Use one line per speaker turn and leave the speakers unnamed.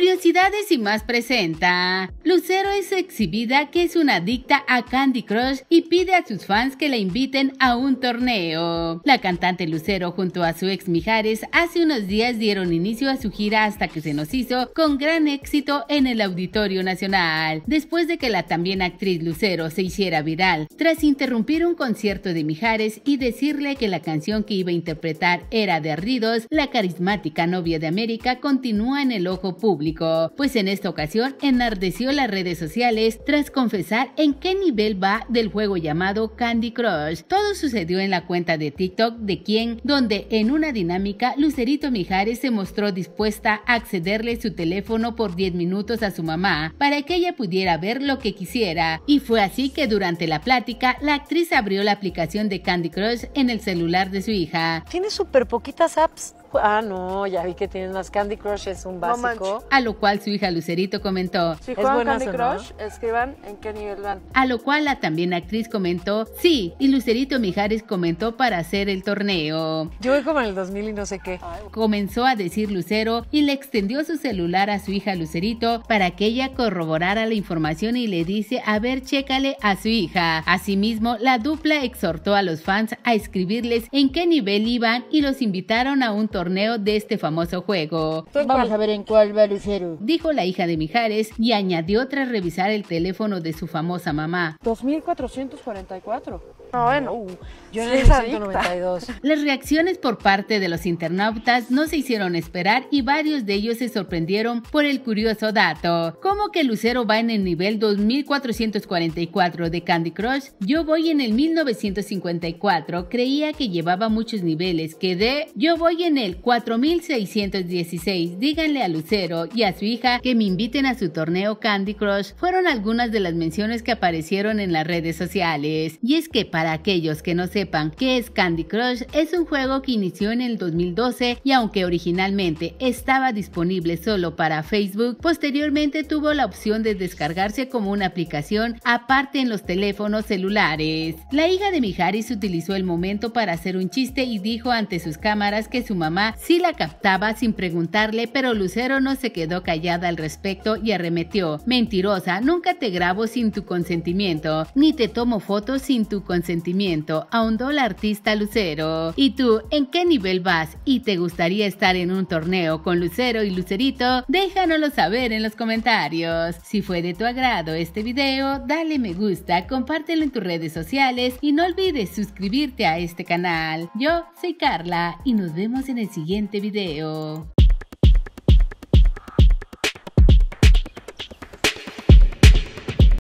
Curiosidades y más presenta. Lucero es exhibida que es una adicta a Candy Crush y pide a sus fans que la inviten a un torneo. La cantante Lucero junto a su ex Mijares hace unos días dieron inicio a su gira hasta que se nos hizo con gran éxito en el Auditorio Nacional. Después de que la también actriz Lucero se hiciera viral, tras interrumpir un concierto de Mijares y decirle que la canción que iba a interpretar era de Ridos, la carismática novia de América continúa en el ojo público pues en esta ocasión enardeció las redes sociales tras confesar en qué nivel va del juego llamado Candy Crush. Todo sucedió en la cuenta de TikTok de quien, donde en una dinámica Lucerito Mijares se mostró dispuesta a accederle su teléfono por 10 minutos a su mamá para que ella pudiera ver lo que quisiera. Y fue así que durante la plática la actriz abrió la aplicación de Candy Crush en el celular de su hija. Tiene súper poquitas apps Ah, no, ya vi que tienen las Candy Crush es un básico. a lo cual su hija Lucerito comentó. Si Candy Crush, escriban en qué nivel van. A lo cual la también actriz comentó, sí. Y Lucerito Mijares comentó para hacer el torneo. Yo voy como en el 2000 y no sé qué. Comenzó a decir Lucero y le extendió su celular a su hija Lucerito para que ella corroborara la información y le dice, a ver, chécale a su hija. Asimismo, la dupla exhortó a los fans a escribirles en qué nivel iban y los invitaron a un torneo torneo de este famoso juego. Vamos a ver en cuál va Lucero. Dijo la hija de Mijares y añadió tras revisar el teléfono de su famosa mamá. 2444. No, bueno... yo en el 192. Las reacciones por parte de los internautas no se hicieron esperar y varios de ellos se sorprendieron por el curioso dato. ¿Cómo que Lucero va en el nivel 2444 de Candy Crush, yo voy en el 1954. Creía que llevaba muchos niveles, que de, Yo voy en el 4616. Díganle a Lucero y a su hija que me inviten a su torneo Candy Crush. Fueron algunas de las menciones que aparecieron en las redes sociales. Y es que para para aquellos que no sepan qué es Candy Crush, es un juego que inició en el 2012 y aunque originalmente estaba disponible solo para Facebook, posteriormente tuvo la opción de descargarse como una aplicación aparte en los teléfonos celulares. La hija de Mijaris utilizó el momento para hacer un chiste y dijo ante sus cámaras que su mamá sí la captaba sin preguntarle, pero Lucero no se quedó callada al respecto y arremetió. Mentirosa, nunca te grabo sin tu consentimiento, ni te tomo fotos sin tu consentimiento sentimiento, un la artista Lucero. ¿Y tú, en qué nivel vas y te gustaría estar en un torneo con Lucero y Lucerito? Déjanoslo saber en los comentarios. Si fue de tu agrado este video, dale me gusta, compártelo en tus redes sociales y no olvides suscribirte a este canal. Yo soy Carla y nos vemos en el siguiente video.